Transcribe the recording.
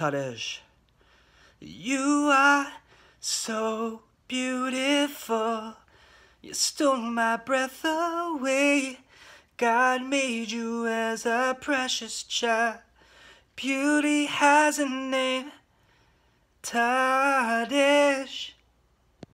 Tadesh. You are so beautiful. You stole my breath away. God made you as a precious child. Beauty has a name. Tadesh.